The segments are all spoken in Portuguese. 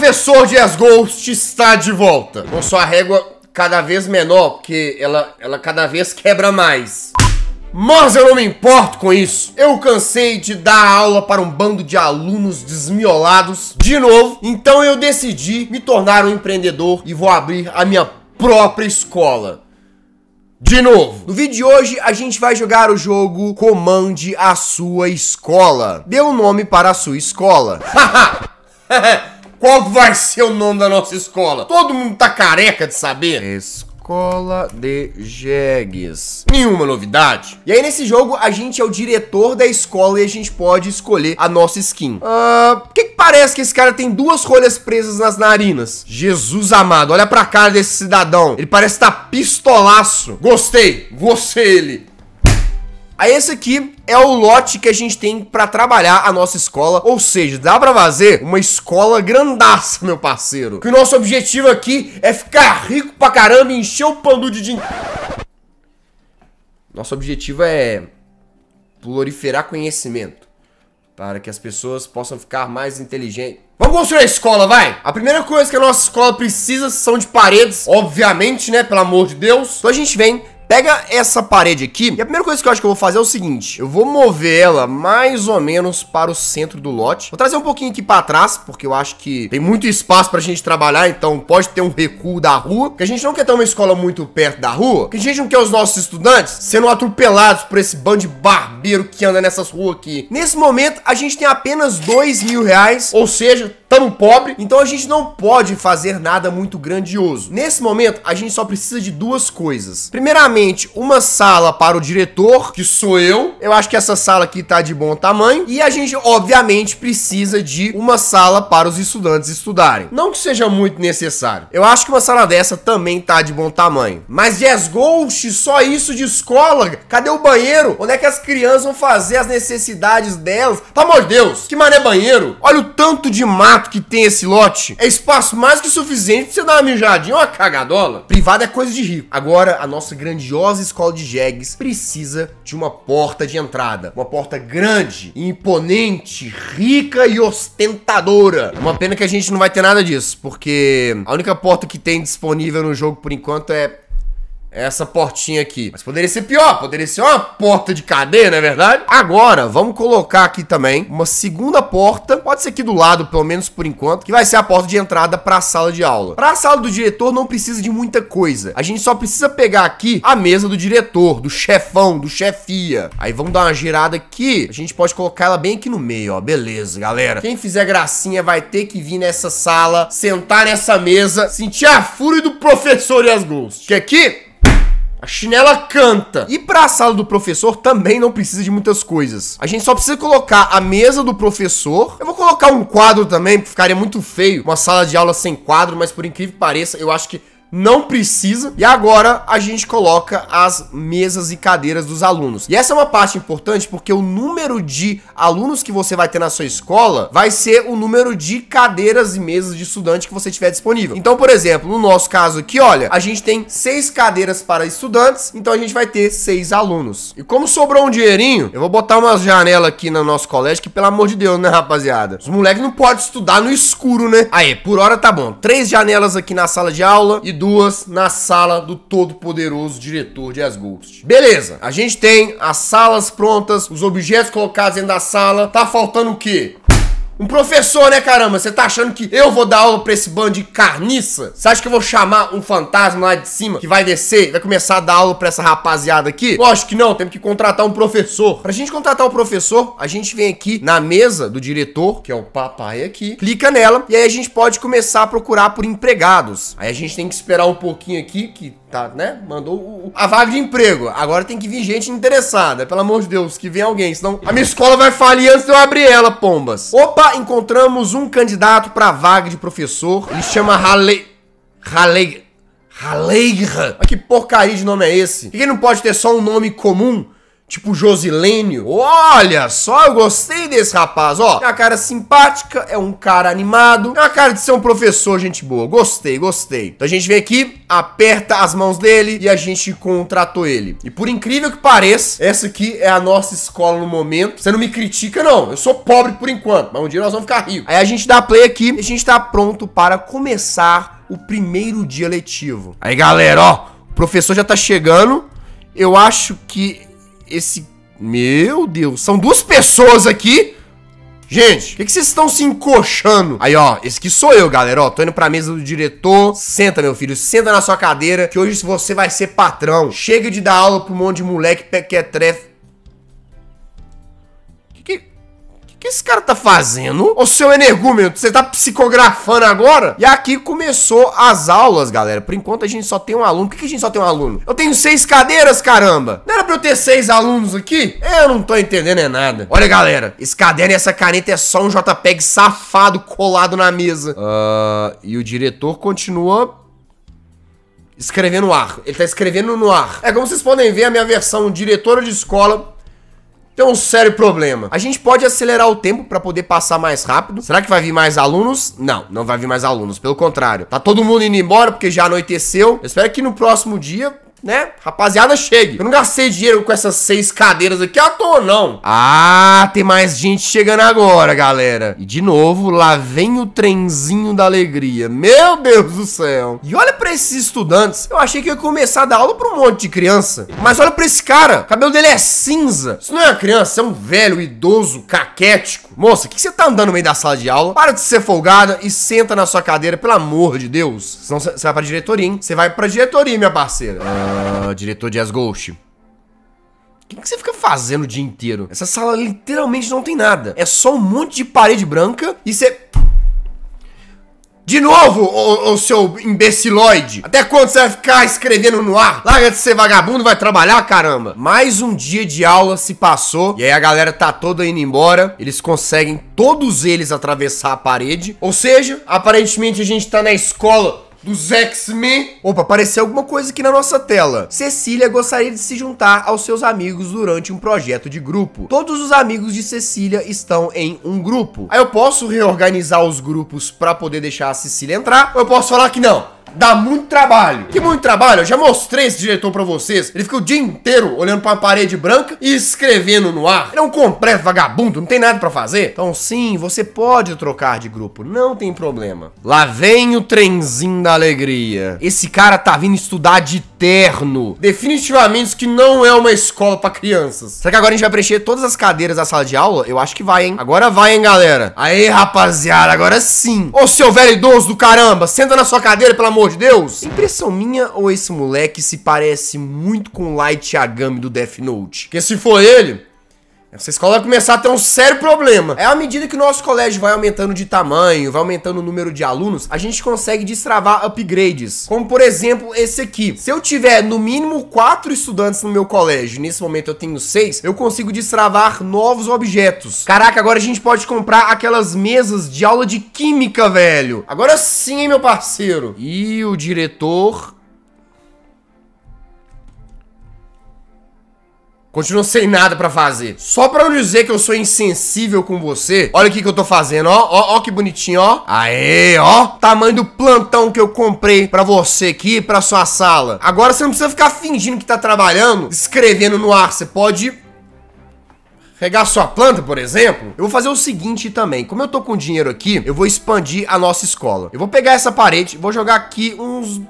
professor de Asghost está de volta. Com sua régua cada vez menor, porque ela, ela cada vez quebra mais. Mas eu não me importo com isso. Eu cansei de dar aula para um bando de alunos desmiolados de novo, então eu decidi me tornar um empreendedor e vou abrir a minha própria escola. De novo, no vídeo de hoje a gente vai jogar o jogo Comande a Sua Escola. Dê um nome para a sua escola. Haha! Qual vai ser o nome da nossa escola? Todo mundo tá careca de saber. Escola. Escola de Jegues. Nenhuma novidade. E aí nesse jogo a gente é o diretor da escola e a gente pode escolher a nossa skin. Ah, uh, que, que parece que esse cara tem duas rolhas presas nas narinas? Jesus amado, olha pra cara desse cidadão. Ele parece estar tá pistolaço. Gostei, você ele. Aí esse aqui é o lote que a gente tem para trabalhar a nossa escola, ou seja, dá para fazer uma escola grandaça, meu parceiro. Que o nosso objetivo aqui é ficar rico pra caramba e encher o pandu de dinheiro. Nosso objetivo é proliferar conhecimento para que as pessoas possam ficar mais inteligentes. Vamos construir a escola, vai! A primeira coisa que a nossa escola precisa são de paredes, obviamente, né? Pelo amor de Deus. Então a gente vem Pega essa parede aqui, e a primeira coisa que eu acho que eu vou fazer é o seguinte, eu vou mover ela mais ou menos para o centro do lote. Vou trazer um pouquinho aqui para trás, porque eu acho que tem muito espaço para a gente trabalhar, então pode ter um recuo da rua, porque a gente não quer ter uma escola muito perto da rua, porque a gente não quer os nossos estudantes sendo atropelados por esse bando de barbeiro que anda nessas ruas aqui. Nesse momento, a gente tem apenas dois mil reais, ou seja, estamos pobre, então a gente não pode fazer nada muito grandioso. Nesse momento, a gente só precisa de duas coisas. Primeiramente, uma sala para o diretor, que sou eu. Eu acho que essa sala aqui tá de bom tamanho. E a gente, obviamente, precisa de uma sala para os estudantes estudarem. Não que seja muito necessário. Eu acho que uma sala dessa também tá de bom tamanho. Mas Jazz Ghost, só isso de escola? Cadê o banheiro? Onde é que as crianças vão fazer as necessidades delas? Pelo amor de Deus, que mané banheiro? Olha o tanto de mar que tem esse lote é espaço mais que suficiente pra você dar uma mijadinha uma cagadola. Privado é coisa de rico. Agora, a nossa grandiosa escola de jegues precisa de uma porta de entrada. Uma porta grande, imponente, rica e ostentadora. Uma pena que a gente não vai ter nada disso, porque a única porta que tem disponível no jogo por enquanto é essa portinha aqui. Mas poderia ser pior, poderia ser uma porta de cadeia, não é verdade? Agora, vamos colocar aqui também uma segunda porta, pode ser aqui do lado, pelo menos por enquanto, que vai ser a porta de entrada para a sala de aula. Para a sala do diretor não precisa de muita coisa. A gente só precisa pegar aqui a mesa do diretor, do chefão, do chefia. Aí vamos dar uma girada aqui. A gente pode colocar ela bem aqui no meio, ó. Beleza, galera. Quem fizer gracinha vai ter que vir nessa sala, sentar nessa mesa, sentir a fúria do professor e as ghosts. Que aqui chinela canta. E para a sala do professor também não precisa de muitas coisas. A gente só precisa colocar a mesa do professor. Eu vou colocar um quadro também, porque ficaria muito feio uma sala de aula sem quadro, mas por incrível que pareça, eu acho que não precisa. E agora a gente coloca as mesas e cadeiras dos alunos. E essa é uma parte importante porque o número de alunos que você vai ter na sua escola vai ser o número de cadeiras e mesas de estudante que você tiver disponível. Então, por exemplo, no nosso caso aqui, olha, a gente tem seis cadeiras para estudantes, então a gente vai ter seis alunos. E como sobrou um dinheirinho, eu vou botar uma janela aqui no nosso colégio que, pelo amor de Deus, né, rapaziada? Os moleques não podem estudar no escuro, né? Aí, por hora tá bom. Três janelas aqui na sala de aula e duas na sala do todo-poderoso diretor de As Beleza, a gente tem as salas prontas, os objetos colocados dentro da sala. Tá faltando o quê? Um professor, né, caramba? Você tá achando que eu vou dar aula pra esse bando de carniça? Você acha que eu vou chamar um fantasma lá de cima que vai descer vai começar a dar aula pra essa rapaziada aqui? Lógico que não, temos que contratar um professor. Pra gente contratar o um professor, a gente vem aqui na mesa do diretor, que é o papai aqui, clica nela e aí a gente pode começar a procurar por empregados. Aí a gente tem que esperar um pouquinho aqui que tá, né? Mandou o, a vaga de emprego. Agora tem que vir gente interessada. Pelo amor de Deus, que vem alguém, senão a minha escola vai falir antes de eu abrir ela, pombas. Opa! encontramos um candidato para vaga de professor. Ele chama Hale... Hale... Haleira. Mas que porcaria de nome é esse? Por que não pode ter só um nome comum Tipo Josilênio. Olha só, eu gostei desse rapaz, ó. É uma cara simpática, é um cara animado. É uma cara de ser um professor, gente boa. Gostei, gostei. Então a gente vem aqui, aperta as mãos dele e a gente contratou ele. E por incrível que pareça, essa aqui é a nossa escola no momento. Você não me critica, não. Eu sou pobre por enquanto, mas um dia nós vamos ficar ricos. Aí a gente dá play aqui e a gente tá pronto para começar o primeiro dia letivo. Aí, galera, ó. O professor já tá chegando. Eu acho que esse... Meu Deus, são duas pessoas aqui? Gente, o que, que vocês estão se encoxando? Aí, ó, esse que sou eu, galera, ó. Tô indo pra mesa do diretor. Senta, meu filho, senta na sua cadeira, que hoje você vai ser patrão. Chega de dar aula pro monte de moleque pequetrefe O que esse cara tá fazendo? Ô, seu energúmeno, você tá psicografando agora? E aqui começou as aulas, galera. Por enquanto a gente só tem um aluno. Por que a gente só tem um aluno? Eu tenho seis cadeiras, caramba. Não era pra eu ter seis alunos aqui? Eu não tô entendendo é nada. Olha, galera. Esse caderno e essa caneta é só um JPEG safado colado na mesa. Uh, e o diretor continua escrevendo no ar. Ele tá escrevendo no ar. É como vocês podem ver, a minha versão diretora de escola tem um sério problema. A gente pode acelerar o tempo para poder passar mais rápido. Será que vai vir mais alunos? Não, não vai vir mais alunos. Pelo contrário, tá todo mundo indo embora porque já anoiteceu. Eu espero que no próximo dia né? Rapaziada, chegue. Eu não gastei dinheiro com essas seis cadeiras aqui à toa, não. Ah, tem mais gente chegando agora, galera. E de novo, lá vem o trenzinho da alegria. Meu Deus do céu. E olha pra esses estudantes. Eu achei que ia começar a dar aula pra um monte de criança. Mas olha pra esse cara. O cabelo dele é cinza. Isso não é uma criança, é um velho, idoso, caquético. Moça, o que, que você tá andando no meio da sala de aula? Para de ser folgada e senta na sua cadeira, pelo amor de Deus. Senão você vai pra diretoria, hein? Você vai pra diretoria, minha parceira. Ah. Ah, diretor de As Ghost. O que, que, você fica fazendo o dia inteiro? Essa sala literalmente não tem nada. É só um monte de parede branca e você. De novo, ô, ô, seu imbeciloide! Até quando você vai ficar escrevendo no ar? Larga de ser vagabundo, vai trabalhar, caramba! Mais um dia de aula se passou, e aí a galera tá toda indo embora. Eles conseguem, todos eles, atravessar a parede. Ou seja, aparentemente a gente tá na escola dos X-Men. Opa, apareceu alguma coisa aqui na nossa tela. Cecília gostaria de se juntar aos seus amigos durante um projeto de grupo. Todos os amigos de Cecília estão em um grupo. Aí eu posso reorganizar os grupos para poder deixar a Cecília entrar, ou eu posso falar que não dá muito trabalho. Que muito trabalho? Eu já mostrei esse diretor pra vocês. Ele fica o dia inteiro olhando pra uma parede branca e escrevendo no ar. Ele é um completo vagabundo, não tem nada pra fazer. Então sim, você pode trocar de grupo, não tem problema. Lá vem o trenzinho da alegria. Esse cara tá vindo estudar de terno. Definitivamente isso que não é uma escola pra crianças. Será que agora a gente vai preencher todas as cadeiras da sala de aula? Eu acho que vai, hein? Agora vai, hein, galera. Aí, rapaziada, agora sim. Ô, seu velho idoso do caramba, senta na sua cadeira, pelo amor amor de Deus. Impressão minha ou esse moleque se parece muito com o Light Yagami do Death Note? Que se for ele, essa escola vai começar a ter um sério problema. É à medida que o nosso colégio vai aumentando de tamanho, vai aumentando o número de alunos, a gente consegue destravar upgrades. Como, por exemplo, esse aqui. Se eu tiver, no mínimo, quatro estudantes no meu colégio, nesse momento eu tenho seis, eu consigo destravar novos objetos. Caraca, agora a gente pode comprar aquelas mesas de aula de química, velho. Agora sim, meu parceiro. E o diretor Continuo sem nada pra fazer. Só pra não dizer que eu sou insensível com você, olha o que, que eu tô fazendo, ó. Ó, ó que bonitinho, ó. Aê, ó. Tamanho do plantão que eu comprei pra você aqui, pra sua sala. Agora você não precisa ficar fingindo que tá trabalhando, escrevendo no ar. Você pode regar sua planta, por exemplo, eu vou fazer o seguinte também. Como eu tô com dinheiro aqui, eu vou expandir a nossa escola. Eu vou pegar essa parede, vou jogar aqui uns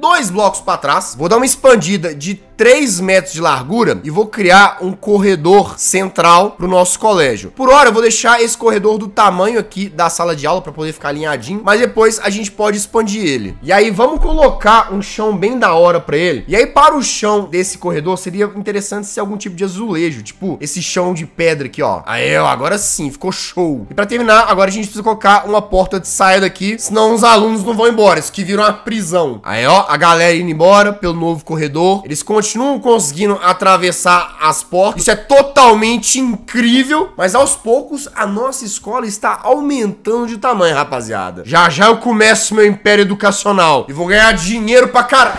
dois blocos para trás, vou dar uma expandida de 3 metros de largura e vou criar um corredor central para o nosso colégio. Por hora, eu vou deixar esse corredor do tamanho aqui da sala de aula para poder ficar alinhadinho, mas depois a gente pode expandir ele. E aí vamos colocar um chão bem da hora para ele. E aí para o chão desse corredor seria interessante se algum tipo de azulejo, tipo esse chão de pedra aqui, ó. Aí, ó, agora sim, ficou show. E para terminar, agora a gente precisa colocar uma porta de saída aqui, senão os alunos não vão embora, isso que virou uma prisão. Aí, ó, a galera indo embora pelo novo corredor, eles continuam continuam conseguindo atravessar as portas. Isso é totalmente incrível, mas aos poucos a nossa escola está aumentando de tamanho, rapaziada. Já já eu começo meu império educacional e vou ganhar dinheiro pra caralho.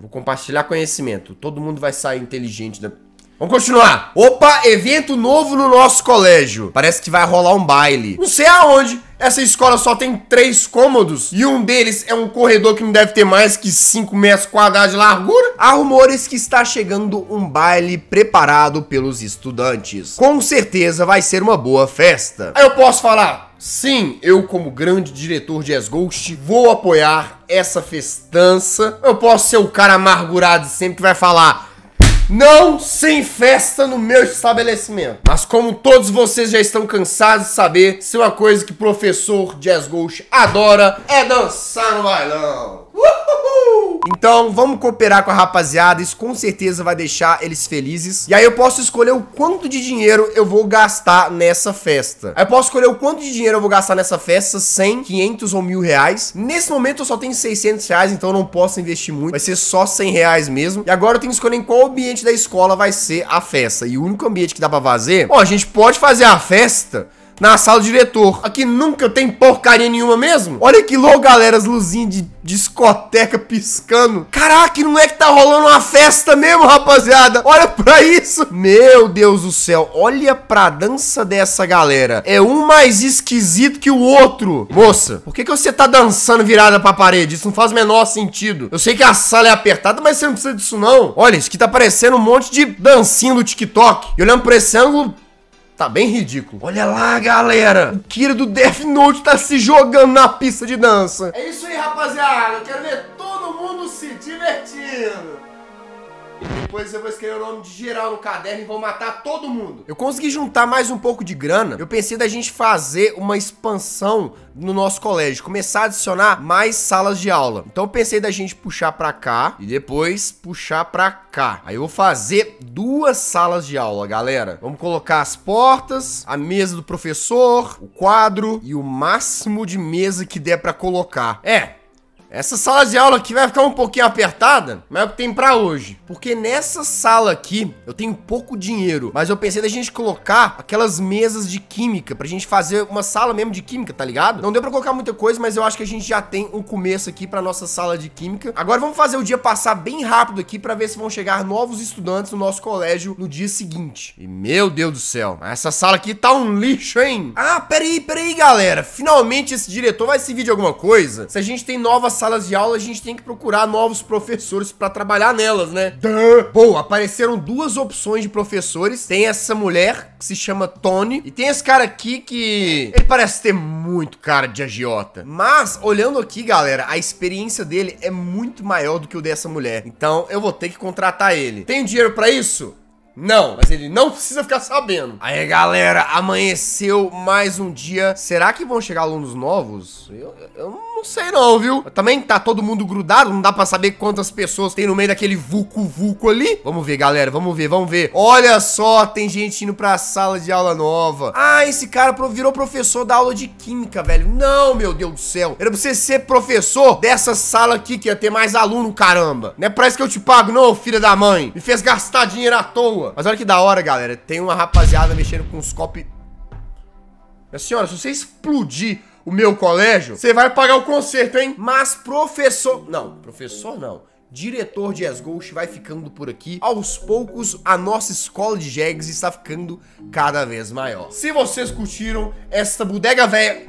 Vou compartilhar conhecimento. Todo mundo vai sair inteligente da né? Vamos continuar. Opa, evento novo no nosso colégio. Parece que vai rolar um baile. Não sei aonde. Essa escola só tem três cômodos e um deles é um corredor que não deve ter mais que 5 metros quadrados de largura. Há rumores que está chegando um baile preparado pelos estudantes. Com certeza vai ser uma boa festa. Aí eu posso falar, Sim, eu como grande diretor de Asghost vou apoiar essa festança. Eu posso ser o cara amargurado sempre que vai falar não sem festa no meu estabelecimento. Mas como todos vocês já estão cansados de saber, se uma coisa que professor Jazz Ghost adora é dançar no bailão. Uhul! Então, vamos cooperar com a rapaziada, isso com certeza vai deixar eles felizes. E aí eu posso escolher o quanto de dinheiro eu vou gastar nessa festa. Aí eu posso escolher o quanto de dinheiro eu vou gastar nessa festa, 100, 500 ou mil reais. Nesse momento eu só tenho 600 reais, então eu não posso investir muito, vai ser só 100 reais mesmo. E agora eu tenho que escolher em qual ambiente da escola vai ser a festa. E o único ambiente que dá pra fazer... Bom, a gente pode fazer a festa na sala do diretor. Aqui nunca tem porcaria nenhuma mesmo. Olha que louco, galera, as luzinhas de discoteca piscando. Caraca, não é que tá rolando uma festa mesmo, rapaziada? Olha pra isso. Meu Deus do céu, olha pra dança dessa galera. É um mais esquisito que o outro. Moça, por que, que você tá dançando virada pra parede? Isso não faz o menor sentido. Eu sei que a sala é apertada, mas você não precisa disso não. Olha, isso aqui tá parecendo um monte de dancinho do TikTok. E olhando pra esse ângulo, Tá bem ridículo. Olha lá, galera. O Kira do Death Note tá se jogando na pista de dança. É isso aí, rapaziada. Eu quero ver todo mundo se divertindo. Depois eu vou escrever o nome de geral no caderno e vou matar todo mundo. Eu consegui juntar mais um pouco de grana. Eu pensei da gente fazer uma expansão no nosso colégio, começar a adicionar mais salas de aula. Então eu pensei da gente puxar para cá e depois puxar para cá. Aí eu vou fazer duas salas de aula, galera. Vamos colocar as portas, a mesa do professor, o quadro e o máximo de mesa que der para colocar. É, essa sala de aula aqui vai ficar um pouquinho apertada, mas é o que tem pra hoje. Porque nessa sala aqui, eu tenho pouco dinheiro, mas eu pensei da gente colocar aquelas mesas de química, pra gente fazer uma sala mesmo de química, tá ligado? Não deu pra colocar muita coisa, mas eu acho que a gente já tem um começo aqui pra nossa sala de química. Agora vamos fazer o dia passar bem rápido aqui pra ver se vão chegar novos estudantes no nosso colégio no dia seguinte. E meu Deus do céu, essa sala aqui tá um lixo, hein? Ah, peraí, peraí, galera. Finalmente esse diretor vai servir de alguma coisa. Se a gente tem novas salas de aula, a gente tem que procurar novos professores para trabalhar nelas, né? Bom, apareceram duas opções de professores. Tem essa mulher, que se chama Tony, e tem esse cara aqui que... Ele parece ter muito cara de agiota. Mas, olhando aqui, galera, a experiência dele é muito maior do que o dessa mulher. Então, eu vou ter que contratar ele. Tem dinheiro para isso? Não, mas ele não precisa ficar sabendo. Aí, galera, amanheceu mais um dia. Será que vão chegar alunos novos? Eu, eu não não sei não, viu? Também tá todo mundo grudado, não dá pra saber quantas pessoas tem no meio daquele vulco-vulco ali. Vamos ver, galera, vamos ver, vamos ver. Olha só, tem gente indo pra sala de aula nova. Ah, esse cara virou professor da aula de química, velho. Não, meu Deus do céu. Era pra você ser professor dessa sala aqui que ia ter mais aluno, caramba. Não é pra isso que eu te pago não, filha da mãe. Me fez gastar dinheiro à toa. Mas olha que da hora, galera. Tem uma rapaziada mexendo com os copos... Minha senhora, se você explodir o meu colégio, você vai pagar o conserto, hein? Mas professor... Não, professor não diretor de Asghost vai ficando por aqui. Aos poucos, a nossa escola de Jags está ficando cada vez maior. Se vocês curtiram esta bodega velha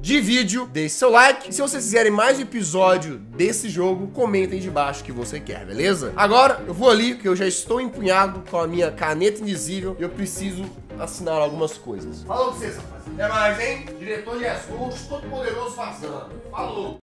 de vídeo, deixe seu like. Se vocês quiserem mais episódio desse jogo, comentem de baixo o que você quer, beleza? Agora, eu vou ali, que eu já estou empunhado com a minha caneta invisível e eu preciso assinar algumas coisas. Falou pra vocês, rapaz. Até mais, hein? Diretor de assuntos, todo poderoso fazendo. Falou!